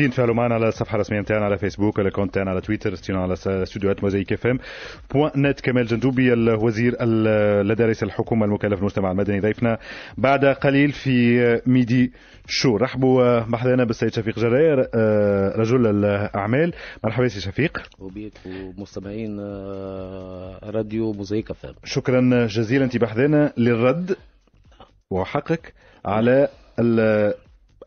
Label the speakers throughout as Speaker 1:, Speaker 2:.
Speaker 1: مبسوطين فعلوا معنا على الصفحه الرسميه نتاعنا على فيسبوك على كونت تاعنا على تويتر ستينا على استوديوهات موزايك اف ام بوان نت كمال جندوبي الوزير لدى رئيس الحكومه المكلف المجتمع المدني ضيفنا بعد قليل في ميدي شو رحبوا بحضرنا آه، بالسيد شفيق جرير آه، رجل الاعمال مرحبا سي شفيق
Speaker 2: وبيك ومستمعين
Speaker 1: آه، راديو موزايك اف ام شكرا جزيلا انت بحضرنا للرد وحقك على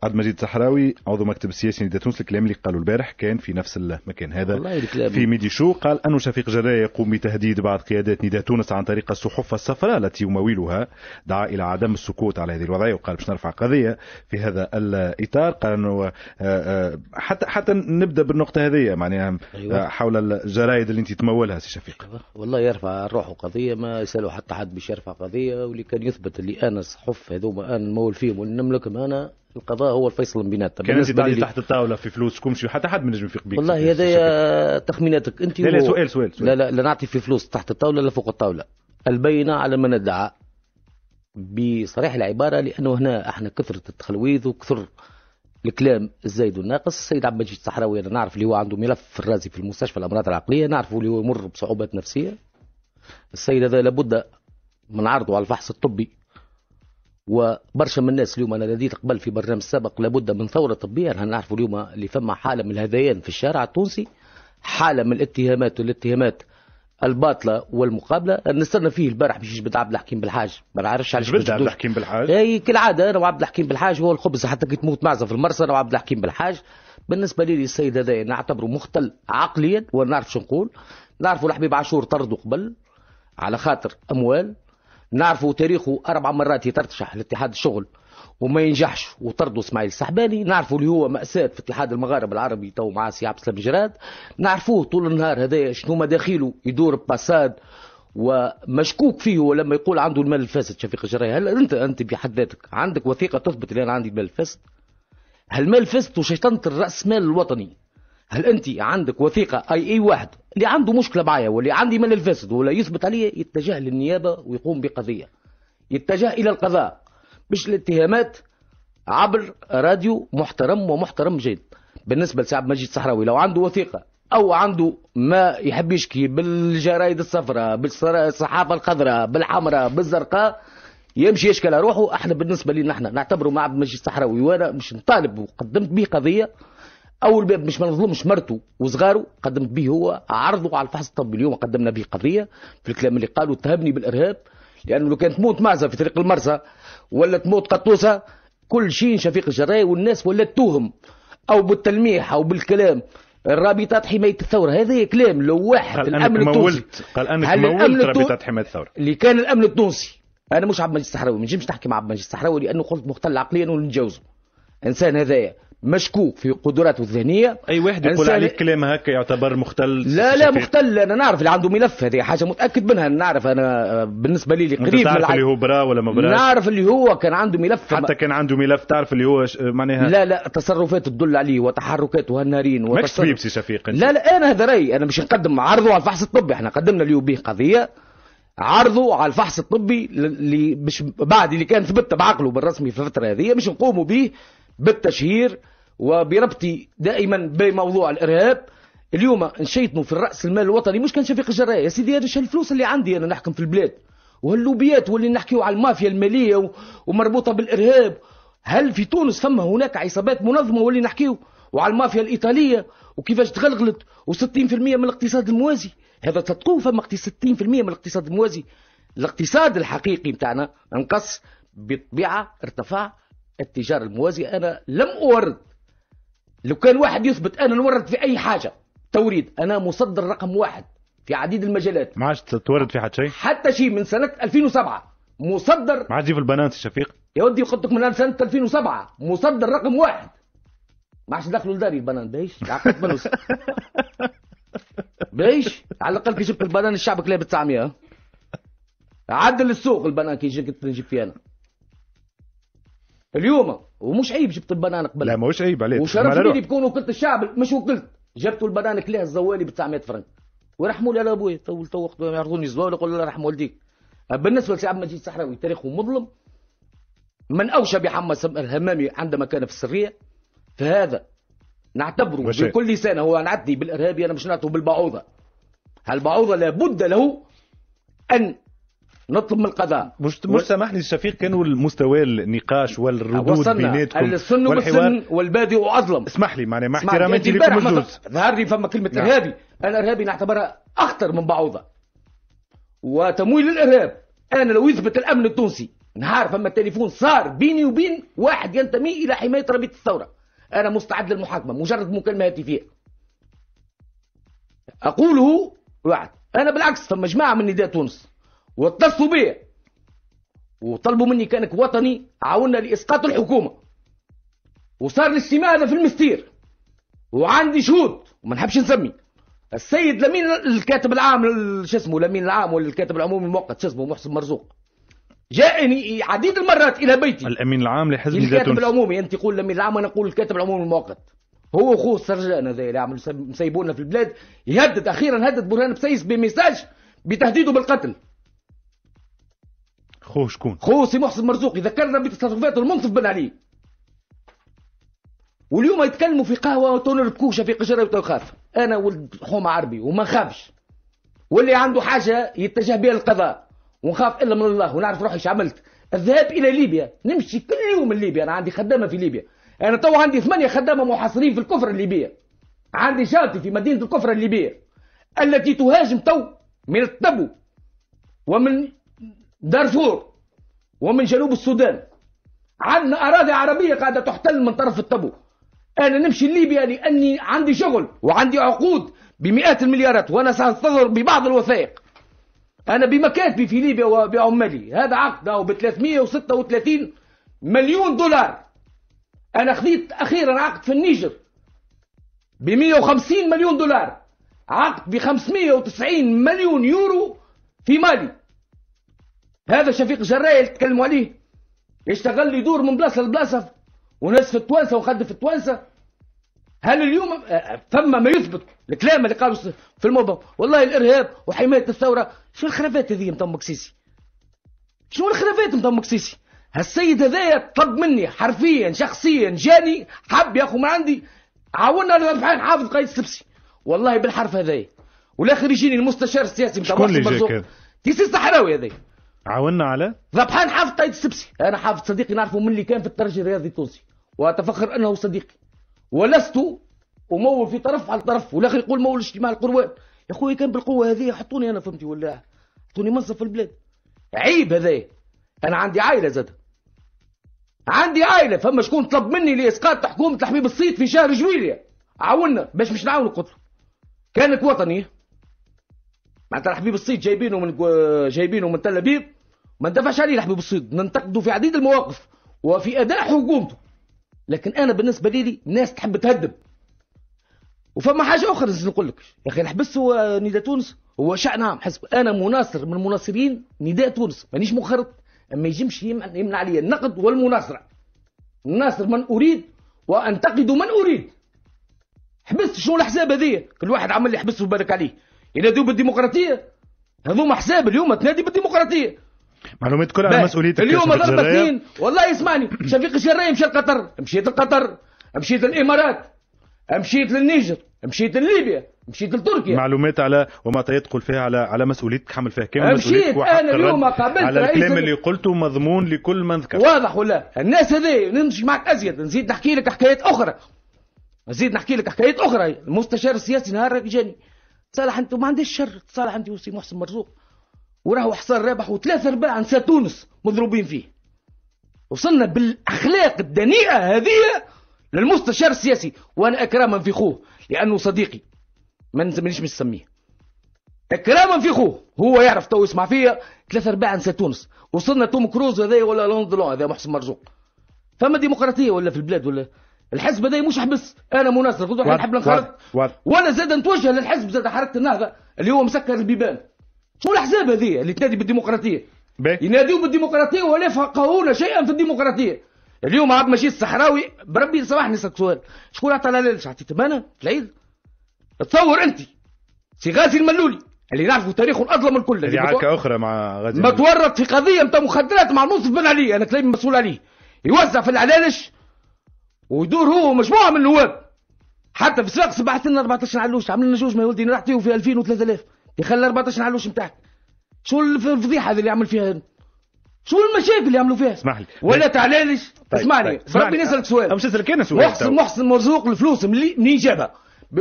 Speaker 1: عبد المجيد الصحراوي عضو مكتب السياسي لندى تونس الكلام اللي قالوا البارح كان في نفس المكان هذا في ميدي شو قال أن شفيق جراية يقوم بتهديد بعض قيادات ندى تونس عن طريق الصحف الصفراء التي يمولها دعا إلى عدم السكوت على هذه الوضعية وقال باش نرفع قضية في هذا الإطار قال أنه آه، آه، حتى حتى نبدا بالنقطة هذه معناها أيوة. آه، حول الجرايد اللي أنت تمولها سي
Speaker 2: شفيق أيوة. والله يرفع روحه قضية ما يسألوا حتى حد باش يرفع قضية واللي كان يثبت اللي أنا الصحف هذوما أنا نمول فيهم ونملكهم أنا القضاء هو الفيصل بيناتنا انت تعدي تحت الطاوله في فلوسكم شي حتى حد من نجم يفيق بيك والله هذا تخميناتك انت لا لا سؤال سؤال, سؤال. لا, لا لا نعطي في فلوس تحت الطاوله لا فوق الطاوله البينه على من ادعى بصريح العباره لانه هنا احنا كثره التخلويذ وكثر الكلام الزايد والناقص السيد عبد المجيد الصحراوي انا نعرف اللي هو عنده ملف في الرازي في المستشفى الامراض العقليه نعرفه اللي هو يمر بصعوبات نفسيه السيد هذا لابد من عرضه على الفحص الطبي وبرشا من الناس اليوم انا الذي قبل في برنامج سابق لابد من ثوره طبيه رانا نعرفوا اليوم اللي فما حاله من الهذيان في الشارع التونسي حاله من الاتهامات والاتهامات الباطله والمقابله نستنى فيه البارح باش يجبد عبد الحكيم بالحاج ما نعرفش علاش عبد الحكيم بالحاج اي كالعاده انا وعبد الحكيم بالحاج هو الخبز حتى كي تموت معزه في المرسى انا وعبد الحكيم بالحاج بالنسبه لي السيد هذا نعتبره مختل عقليا ونعرف شو نقول نعرفوا الحبيب عاشور طردوا قبل على خاطر اموال نعرفوا تاريخه أربع مرات يترشح لاتحاد الشغل وما ينجحش وطردوا اسماعيل السحباني نعرفوا اللي هو مأساة في اتحاد المغارب العربي تو مع سي عبد السلام جراد نعرفوه طول النهار هذايا شنو مداخيله يدور باساد ومشكوك فيه ولما يقول عنده المال الفاسد شفيق الجراي هل انت انت بحد ذاتك عندك وثيقه تثبت ان انا عندي المال الفاسد هل المال الفاسد وشيطنه الراس مال الوطني هل انت عندك وثيقه اي اي واحد اللي عنده مشكله معايا واللي عندي من الفاسد ولا يثبت عليا يتجه للنيابه ويقوم بقضيه يتجه الى القضاء مش الاتهامات عبر راديو محترم ومحترم جيد بالنسبه لشعب مجيد الصحراوي لو عنده وثيقه او عنده ما يحب يشكي بالجرايد الصفراء بالصحافه الخضراء بالحمراء بالزرقاء يمشي يشكي على روحه احنا بالنسبه لنا احنا نعتبره عبد المجيد الصحراوي وانا مش نطالب وقدمت به قضيه اول باب مش نظلمش مرته وصغاره قدمت به هو عرضه على الفحص الطبي اليوم قدمنا به قضيه في الكلام اللي قالوا اتهمني بالارهاب لانه لو كانت تموت معزه في طريق المرسى ولا تموت قطوسه كل شيء شفيق الجرايه والناس ولا توهم او بالتلميح او بالكلام رابطات حمايه الثوره هذا كلام واحد قال الامن أنك التونسي مولت. قال انك مولت رابطات حمايه الثوره اللي كان الامن التونسي انا مش عبد المجيد الصحراوي ما نجمش نحكي مع عبد المجيد الصحراوي لانه قلت مختل عقليا ونتجاوزه انسان هذايا مشكوك في قدراته الذهنيه اي واحد يقول عليك
Speaker 1: كلام هكا يعتبر مختل لا لا
Speaker 2: مختل انا نعرف اللي عنده ملف هذه حاجه متاكد منها نعرف انا آه، بالنسبه لي اللي قريب تعرف اللي هو برا ولا ما برا نعرف اللي هو كان عنده ملف حتى كان عنده ملف تعرف اللي هو آه، معناها لا لا تصرفات تدل عليه وتحركاته النارين ماكش بيبسي شفيق لا لا انا هذا رايي انا مش نقدم عرضه على الفحص الطبي احنا قدمنا اليو به قضيه عرضه على الفحص الطبي اللي مش بعد اللي كان ثبت بعقله بالرسمي في الفتره هذه مش نقوموا به بالتشهير وبربطي دائما بموضوع الارهاب اليوم نشيطنوا في الراس المال الوطني مش كان شفيق الجرايه يا سيدي هذا الفلوس اللي عندي انا نحكم في البلاد واللوبيات واللي نحكيو على المافيا الماليه ومربوطه بالارهاب هل في تونس فما هناك عصابات منظمه واللي نحكيو وعلى المافيا الايطاليه وكيفاش تغلغلت و60% من الاقتصاد الموازي هذا صدقوه فما 60% من الاقتصاد الموازي الاقتصاد الحقيقي نتاعنا انقص بالطبيعه ارتفع التجاره الموازية انا لم اورد لو كان واحد يثبت أنا نورد في أي حاجة توريد أنا مصدر رقم واحد في عديد المجالات ما عادش تورد في حد شيء حتى شيء من سنة 2007 مصدر ما عادش في البنات الشفيق يا ودي قلت لك من سنة 2007 مصدر رقم واحد ما عادش دخلوا لداري البنان بايش عقدت بنوس بايش على الاقل كي جبت البنان الشعب كلاب 900 عدل السوق البنان كي جبت نجيب فيه انا اليوم ومش عيب جبت البنان قبل لا ماهوش عيب عليك وشرف لي بكون وكلت الشعب مش وكلت جبتوا البنان كلاه الزوالي ب 900 فرنك ورحموا لي على ابويا تو تو وقت يعرضوني الزوالي يقول له رحم والديك بالنسبه لشعب مجيد الصحراوي تاريخه مظلم من اوشى بحمص الهمامي عندما كان في السريه فهذا نعتبره بكل لسان هو نعدي بالارهابي انا مش نعتبره بالبعوضه البعوضه لابد له ان نطلب من القضاء مش مش سامحني الشفيق كانوا
Speaker 1: المستوى النقاش والردود أه، بيناتكم السن والسن
Speaker 2: والبادئ واظلم اسمح لي معناها
Speaker 1: مع احترامي لكم الجوز
Speaker 2: ظهر لي فما كلمه نعم. ارهابي انا ارهابي نعتبرها اخطر من بعوضه وتمويل الارهاب انا لو يثبت الامن التونسي نهار فما التليفون صار بيني وبين واحد ينتمي الى حمايه ربيت الثوره انا مستعد للمحاكمه مجرد مكالمه هاتفيه اقوله وعد انا بالعكس فما جماعه من نداء تونس واتصلوا بيا وطلبوا مني كانك وطني عاوننا لاسقاط الحكومه وصار الاجتماع هذا في المستير وعندي شهود وما نحبش نسمي السيد لمين الكاتب العام شو اسمه لمين العام ولا الكاتب العمومي المؤقت شو اسمه محسن مرزوق جاءني عديد المرات الى بيتي الامين العام لحزب الكاتب تونس. العمومي انت تقول الامين العام وانا اقول الكاتب العمومي المؤقت هو اخوه السرجان هذا اللي عمل مسيبونا في البلاد يهدد اخيرا هدد برهان بسيس بميساج بتهديده بالقتل خو شكون؟ خو سي محسن مرزوقي ذكرنا بتصرفاته المنصف بن علي واليوم يتكلموا في قهوه وتونر الكوشه في قشره وتوخاف انا ولد حومه عربي وما خافش واللي عنده حاجه يتجه بها للقضاء ونخاف الا من الله ونعرف روحي ايش عملت الذهاب الى ليبيا نمشي كل يوم لليبيا انا عندي خدامه في ليبيا انا تو عندي ثمانيه خدامه محاصرين في الكفر الليبيه عندي شاطي في مدينه الكفر الليبيه التي تهاجم تو من التبو ومن دارفور ومن جنوب السودان عندنا أراضي عربية قاعدة تحتل من طرف التبو أنا نمشي ليبيا لأني عندي شغل وعندي عقود بمئات المليارات وأنا سأنتظر ببعض الوثائق أنا بمكاتبي في ليبيا وبعمالي هذا عقد ب 336 مليون دولار أنا خذيت أخيرا عقد في النيجر ب 150 مليون دولار عقد ب 590 مليون يورو في مالي هذا شفيق جرايه اللي تكلموا عليه يشتغل يدور من بلاصه لبلاصه وناس في التوانسه وخد في التوانسه هل اليوم ثم آه، آه، ما يثبت الكلام اللي قالوا في الموبا والله الارهاب وحمايه الثوره شو الخرافات هذه نتاع مكسيسي شنو الخرافات نتاع مكسيسي هالسيد هذايا طلب مني حرفيا شخصيا جاني حب يا اخو ما عندي عاونا الربحان حافظ قايد السبسي والله بالحرف هذايا والاخر يجيني المستشار السياسي نتاع هذا؟ تيسي الصحراوي هذايا عاونا على ذبحان حافظ طيب السبسي انا حافظ صديقي نعرفه من اللي كان في الترجي الرياضي التونسي واتفخر انه صديقي ولست امول في طرف على طرف والاخر يقول مول اجتماع القروان يا خويا كان بالقوه هذه حطوني انا فهمتي ولا حطوني منصب في البلاد عيب هذا انا عندي عائله زاد عندي عائله فما شكون طلب مني لاسقاط حكومه الحبيب الصيد في شهر جويليا عاونا باش مش نعاونوا له كانت وطني معناتها الحبيب الصيد جايبينه من جايبينه من تل ابيب ما اندفعش عليه لحبيب الصيد ننتقده في عديد المواقف وفي أداء حكومته لكن أنا بالنسبة لي ناس تحب تهدم وفما حاجة أخرى نزل نقول لك يا أخي الحبس هو نداء تونس هو شأن عام حسب أنا مناصر من مناصرين نداء تونس مانيش مخرط ما يجمش يمنع علي النقد والمناصرة ناصر من أريد وأنتقد من أريد حبست شنو الحساب هذيا كل واحد عمل اللي حبسه وبارك عليه ينادوا بالديمقراطية هذوما حساب اليوم تنادي بالديمقراطية معلومات كلها على مسؤوليتك اليوم ضرب اثنين والله اسمعني شفيق الجراي مشى لقطر مشيت لقطر مشيت للامارات مشيت للنيجر مشيت لليبيا مشيت لتركيا
Speaker 1: معلومات على وما تقول فيها على على
Speaker 2: مسؤوليتك حمل فيها كامل مشيت انا اليوم قابلت على الكلام اللي قلته مضمون لكل من ذكر واضح ولا الناس هذي نمشي معك ازيد نزيد نحكي لك حكايات اخرى نزيد نحكي لك حكايات اخرى المستشار السياسي نهار جاني صالح انت ما عنديش شر صالح انت وسي محسن مرزوق وراهو حصان رابح وثلاثة أرباع نساء تونس مضروبين فيه وصلنا بالأخلاق الدنيئة هذه للمستشار السياسي وأنا أكراما في خوه لأنه صديقي ما نسميش مش نسميه اكراما في خوه هو يعرف تو يسمع فيا ثلاثة ارباع نساء تونس وصلنا توم كروز هذا ولا دلون هذا محسن مرزوق فما ديمقراطيه ولا في البلاد ولا الحزب هذا مش حبس انا مناصر كنت نحب وانا زاد نتوجه للحزب زاد حركه النهضه اللي هو مسكر البيبان شو الاحزاب هذه اللي تنادي بالديمقراطيه يناديوا بالديمقراطيه ولا يفقهون شيئا في الديمقراطيه اليوم عاد ماشي الصحراوي بربي سامحني نسالك سؤال شكون عطى لا عطيتهم انا تلايد تصور انت سي غازي الملولي اللي نعرفوا تاريخه الاظلم الكل اللي عكا
Speaker 1: اخرى مع غازي ما تورط
Speaker 2: في قضيه نتاع مخدرات مع منصف بن علي انا تلاقي مسؤول عليه يوزع في العلالش ويدور هو ومجموعه من النواب حتى في سباق سبعت سنين 14 علوش عملنا جوج ما يولدي نحتيو في 2000 و3000 يخلي 14 علوش نتاعك شو الفضيحه اللي يعمل فيها شو المشاكل اللي يعملوا فيها؟ اسمح لي ولا طيب. تعليلش طيب اسمعني طيب. ربي نسالك سؤال مش نسالك انا سؤال محسن طيب. محسن مرزوق الفلوس منين جابها؟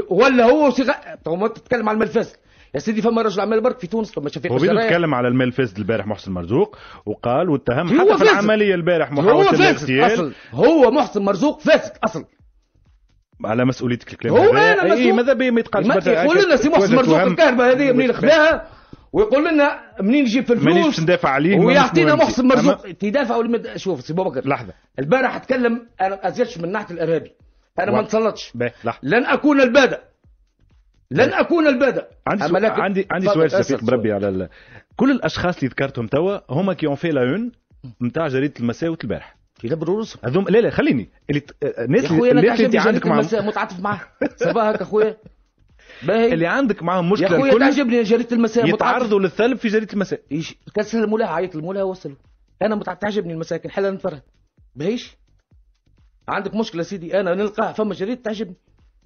Speaker 2: ولا هو صغ... طب تتكلم على المال الفاسد يا سيدي فما رجل اعمال برك في تونس ما شاف هو بيتكلم
Speaker 1: على المال الفاسد البارح محسن مرزوق وقال واتهم حتى في العمليه البارح محاوله هو فاسد اصل هو محسن مرزوق فاسد اصل على مسؤوليتك
Speaker 2: الكلام هو انا إيه، مسؤول اي ماذا به ما يتقالش يقول لنا سي محسن مرزوق الكهرباء هذه منين خداها ويقول لنا منين يجيب في الفلوس مانيش ندافع عليه ويعطينا محسن مرزوق تدافع ولا شوف سي بكر لحظه البارح اتكلم انا ما ازيدش من ناحيه الارهابي انا ما نسلطش لن اكون البادئ لن اكون البادئ عندي سؤال عندي عندي سؤال شفيق بربي
Speaker 1: على ال... كل الاشخاص اللي ذكرتهم توا هما كي اون في لا اون نتاع جريده المساء البارح يدبروا رؤوسهم هذوم لا لا خليني اللي الناس آه، آه، اللي, اللي انت عندك معاهم
Speaker 2: متعاطف معاهم صباحك اخويا
Speaker 1: باهي اللي عندك معاهم مشكله يا اخويا تعجبني
Speaker 2: جريده المساء يتعرضوا للثلب في جريده المساء كسر الملاها عيط الملاها وصلوا انا متع... تعجبني المساكن حلا نفرها ماهيش عندك مشكله سيدي انا نلقاها فما جريده تعجبني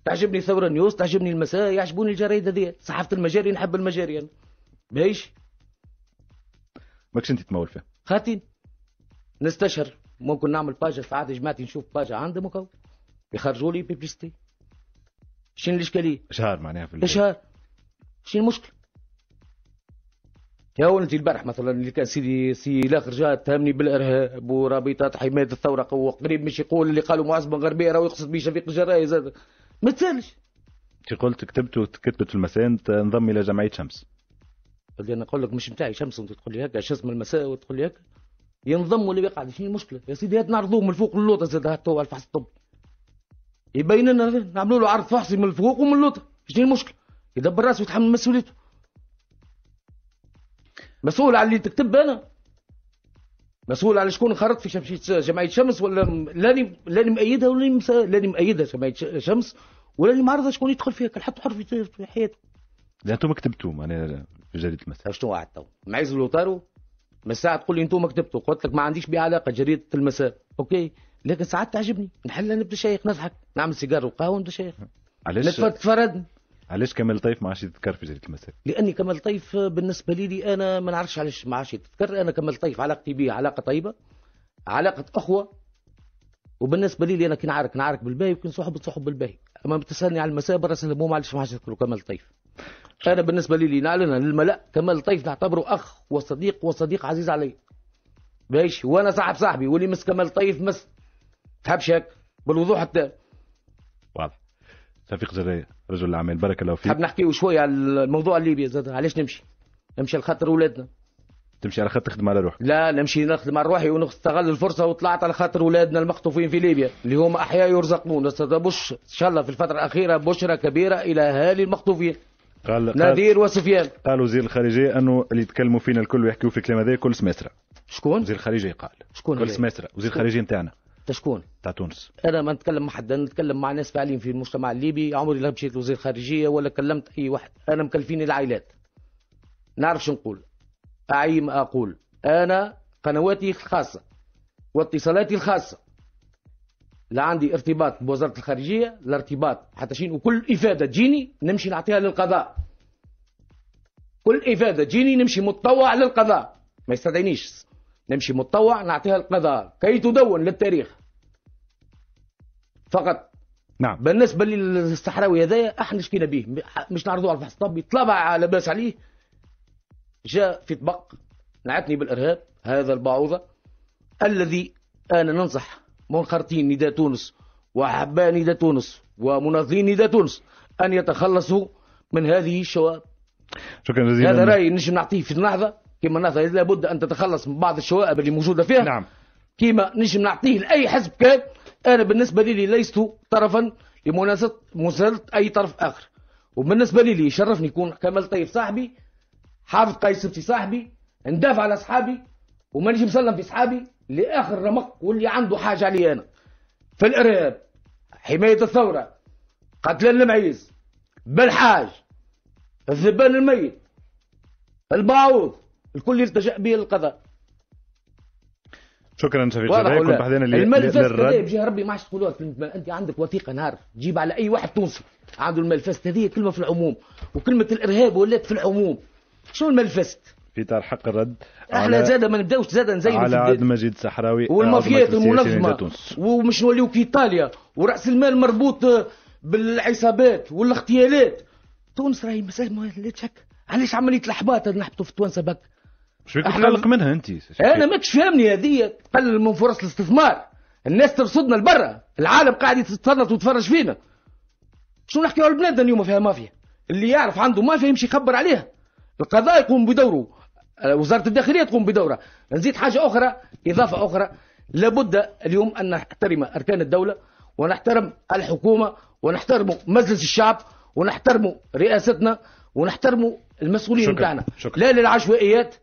Speaker 2: تعجبني ثوره نيوز تعجبني المساء يعجبوني الجرايد هذيا صحافه المجاري نحب المجاري انا ماهيش
Speaker 1: ماكش انت تمول فيها
Speaker 2: خاتي نستشهر ممكن نعمل باجا ساعات جماعتي نشوف باجا عندهم وكو يخرجوا لي بيبليستي شنو الاشكاليه؟ اشهار معناها في اشهار شنو المشكله؟ يا ولدي البارح مثلا اللي كان سيدي سي الاخر جاء اتهمني بالارهاب ورابطات حمايه الثوره وقريب مش يقول اللي قالوا معاصمه غربيه راهو يقصد به شفيق الجرائي زاد ما تسالش
Speaker 1: انت قلت كتبت كتبت في المساء انضم الى جمعيه شمس
Speaker 2: قلت انا نقول لك مش نتاعي شمس وانت تقول لي هكا شمس من المساء وتقول لي هكا ينضم ولا يقعد شنو المشكله يا سيدي هات نعرضوه من الفوق للوطه زاد هاتوا الفحص الطبي يبين لنا نعملوا له عرض فحصي من الفوق ومن اللوطه شنو المشكله يدبر راسه ويتحمل مسؤوليته مسؤول على اللي تكتب انا مسؤول على شكون خرط في شمشية جمعية شمس ولا لاني لاني مأيدها ولا لاني مأيدها جمعية شمس ولا معرضها شكون يدخل فيها كان حط حر في حياته. لا انتم كتبتوا معناها في جريدة المساء. شنو قعدت تو؟ معيز الوطارو من ساعه تقول لي انتم كتبتوا قلت لك ما عنديش بيه علاقه جريده المساء اوكي لكن ساعات تعجبني نحل نبدا شيخ نضحك نعمل سيجار وقهوه ونبدا شيخ علاش تفرد علاش كمال
Speaker 1: طيف ما عادش يتذكر في جريده المساء؟
Speaker 2: لاني كمال طيف بالنسبه لي, لي انا ما نعرفش علاش ما عادش يتذكر انا كمال طيف علاقتي به علاقه طيبه علاقه اخوه وبالنسبه لي, لي انا كي نعارك نعارك بالباهي وكي نصحب نصحب بالباهي اما بتسالني على المساء برا سلموه معلش ما عادش يذكروا كمال طيف أنا بالنسبة لي نعلن للملأ كمال طيف نعتبره أخ وصديق وصديق عزيز علي ماشي وأنا صاحب صاحبي واللي مس كمال طيف مس تحبش هيك بالوضوح التام واضح
Speaker 1: صفيق جراية رجل الأعمال بارك الله فيك
Speaker 2: حاب نحكي شوية على الموضوع الليبي زاد علاش نمشي نمشي لخاطر أولادنا
Speaker 1: تمشي على خاطر تخدم على روحك
Speaker 2: لا نمشي نخدم على روحي ونستغل الفرصه وطلعت على خاطر اولادنا المخطوفين في ليبيا اللي هم احياء يرزقون استاذ بوش ان شاء الله في الفتره الاخيره بشرى كبيره الى اهالي المخطوفين قال نذير
Speaker 1: وسفيان قال وزير الخارجيه انه اللي يتكلموا فينا الكل ويحكيوا في الكلام هذا كل سميسره شكون وزير الخارجيه قال شكون كل سميسره وزير الخارجيه نتاعنا تشكون تاع تونس
Speaker 2: انا ما نتكلم مع حد انا نتكلم مع ناس فاعلين في المجتمع الليبي عمري لا مشيت لوزير الخارجيه ولا كلمت اي واحد انا مكلفيني العائلات نعرف شو نقول اعي ما اقول انا قنواتي الخاصه واتصالاتي الخاصه لا عندي ارتباط بوزاره الخارجيه لا ارتباط حتى شيء وكل افاده تجيني نمشي نعطيها للقضاء كل افاده تجيني نمشي متطوع للقضاء ما يستدعينيش نمشي متطوع نعطيها للقضاء كي تدون للتاريخ فقط نعم بالنسبه للصحراوي هذايا احنا شكينا به مش نعرضوه على الفحص الطبي على باس عليه جاء في طبق نعتني بالارهاب هذا البعوضه الذي انا ننصح منخرطين نداء تونس وأحباء نداء تونس ومنظرين نداء تونس أن يتخلصوا من هذه الشوائب
Speaker 1: شكرا جزيلا هذا رأيي
Speaker 2: نجم نعطيه في اللحظة كما اللحظة لابد أن تتخلص من بعض الشوائب اللي موجودة فيها نعم كما نجم نعطيه لأي حزب كان أنا بالنسبة لي ليست طرفا لمناسبه أي طرف آخر وبالنسبة لي لي يشرفني يكون كمال طيب صاحبي حافظ قيس في صاحبي ندافع على أصحابي وما نجي مسلم في أصحابي لاخر رمق واللي عنده حاجه علي انا في الارهاب حمايه الثوره قتل المعيز بالحاج الذبان الميت البعوض الكل يلتجا به القضاء شكرا شفيق جباي كنت اللي الملفات هذا بجاه ربي ما عادش تقولوها انت عندك وثيقه نهار تجيب على اي واحد تونسي عنده الملفست هذه كلمه في العموم وكلمه الارهاب ولات في العموم شنو الملفست في حق الرد احنا زاد ما نبداوش زاد نزيدوا على عبد
Speaker 1: المجيد الصحراوي والمافيات المنظمه
Speaker 2: ومش نوليو في ايطاليا وراس المال مربوط بالعصابات والاغتيالات تونس راهي مساله لا تشك علاش عمليه الاحباط نحبطوا في توانسه بك شو بيك تقلق منها انت انا ماكش فاهمني هذه تقلل من فرص الاستثمار الناس ترصدنا لبرا العالم قاعد يتصنت ويتفرج فينا شنو نحكيو على البلاد اليوم فيها مافيا اللي يعرف عنده مافيا يمشي يخبر عليها القضاء يقوم بدوره أه، وزاره الداخليه تقوم بدورها نزيد حاجه اخرى اضافه اخرى لابد اليوم ان نحترم اركان الدوله ونحترم الحكومه ونحترم مجلس الشعب ونحترم رئاستنا ونحترم المسؤولين بتاعنا لا للعشوائيات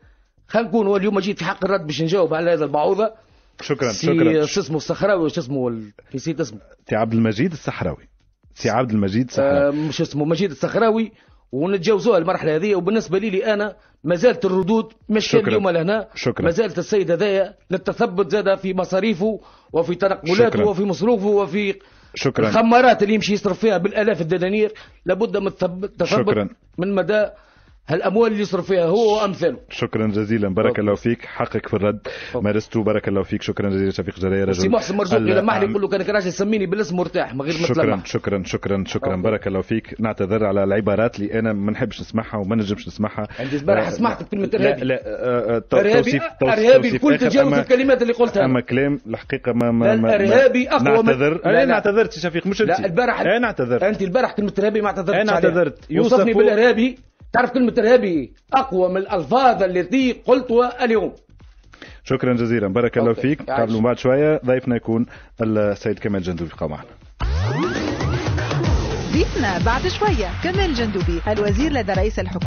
Speaker 2: خلينا نكون اليوم جيت في حق الرد باش نجاوب على هذا البعوضه شكرا شكرا شو اسمه الصحراوي وش اسمه نسيت اسمه سي عبد المجيد الصحراوي سي عبد المجيد الصحراوي آه مش اسمه مجيد الصحراوي ونتجاوزوها المرحله هذه وبالنسبه لي, لي انا ما زالت الردود مش اليوم لهنا ما زالت السيد هذايا للتثبت زاد في مصاريفه وفي تنقلاته وفي مصروفه وفي شكرا الخمارات اللي يمشي يصرف فيها بالالاف الدنانير لابد من التثبت من مدى هالاموال اللي يصرف فيها هو وامثاله
Speaker 1: شكرا جزيلا بارك الله فيك حقك في الرد مارسته بارك الله فيك شكرا جزيلا شفيق جلاله رجل سي محسن مرزوق لما لي
Speaker 2: يقول لك كانك راجل سميني بالاسم مرتاح من غير ما شكرا
Speaker 1: شكرا شكرا شكرا بارك الله فيك نعتذر على العبارات اللي انا ما نحبش نسمعها وما نجمش نسمعها عندي البارح آه، سمعت
Speaker 2: كلمه ارهابي لا لا آه،
Speaker 1: آه، توصيف ارهابي الكل تجاوز الكلمات اللي قلتها اما كلام
Speaker 2: الحقيقه ما ما الارهابي اقوى نعتذر انا اعتذرت إيه، شفيق مش انت لا البارح انا إيه، اعتذرت انت البارح كلمه ارهابي ما اعتذرتش انا إيه، اعتذرت يوصفني بالارهابي تعرف كلمة إرهابي أقوى من الألفاظ التي قلتها اليوم
Speaker 1: شكرا جزيلا بارك الله فيك قبل بعد شوية ضيفنا يكون السيد كمال جندوبي يبقى معنا ضيفنا بعد شوية كمال جندوبي الوزير لدى رئيس الحكومة